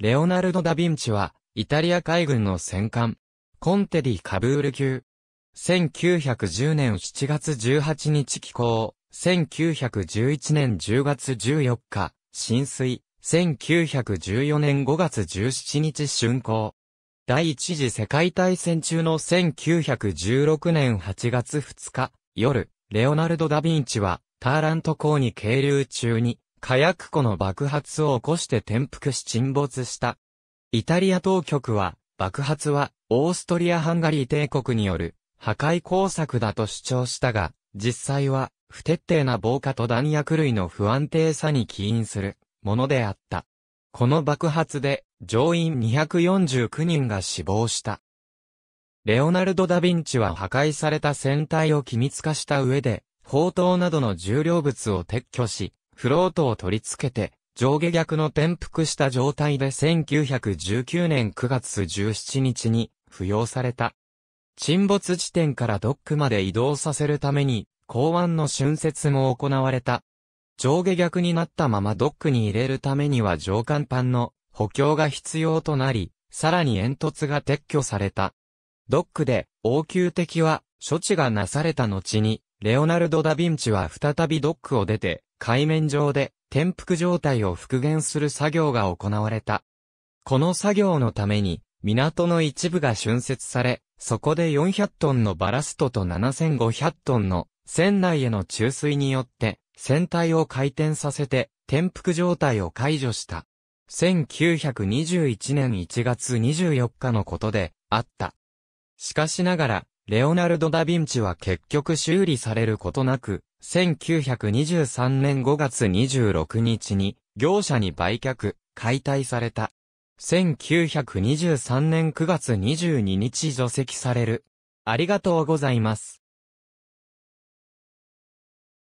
レオナルド・ダ・ヴィンチは、イタリア海軍の戦艦、コンテディ・カブール級。1910年7月18日寄港、1911年10月14日、浸水、1914年5月17日竣工。第一次世界大戦中の1916年8月2日、夜、レオナルド・ダ・ヴィンチは、ターラント港に係留中に、火薬庫の爆発を起こして転覆し沈没した。イタリア当局は、爆発は、オーストリア・ハンガリー帝国による、破壊工作だと主張したが、実際は、不徹底な防火と弾薬類の不安定さに起因する、ものであった。この爆発で、乗員249人が死亡した。レオナルド・ダ・ヴィンチは破壊された船体を機密化した上で、砲塔などの重量物を撤去し、フロートを取り付けて、上下逆の転覆した状態で1919年9月17日に付用された。沈没地点からドックまで移動させるために、港湾の浚渫も行われた。上下逆になったままドックに入れるためには上甲板の補強が必要となり、さらに煙突が撤去された。ドックで応急的は処置がなされた後に、レオナルド・ダ・ヴィンチは再びドックを出て、海面上で転覆状態を復元する作業が行われた。この作業のために、港の一部が浚渫され、そこで400トンのバラストと7500トンの船内への注水によって船体を回転させて転覆状態を解除した。1921年1月24日のことであった。しかしながら、レオナルド・ダ・ヴィンチは結局修理されることなく、1923年5月26日に、業者に売却、解体された。1923年9月22日除籍される。ありがとうございます。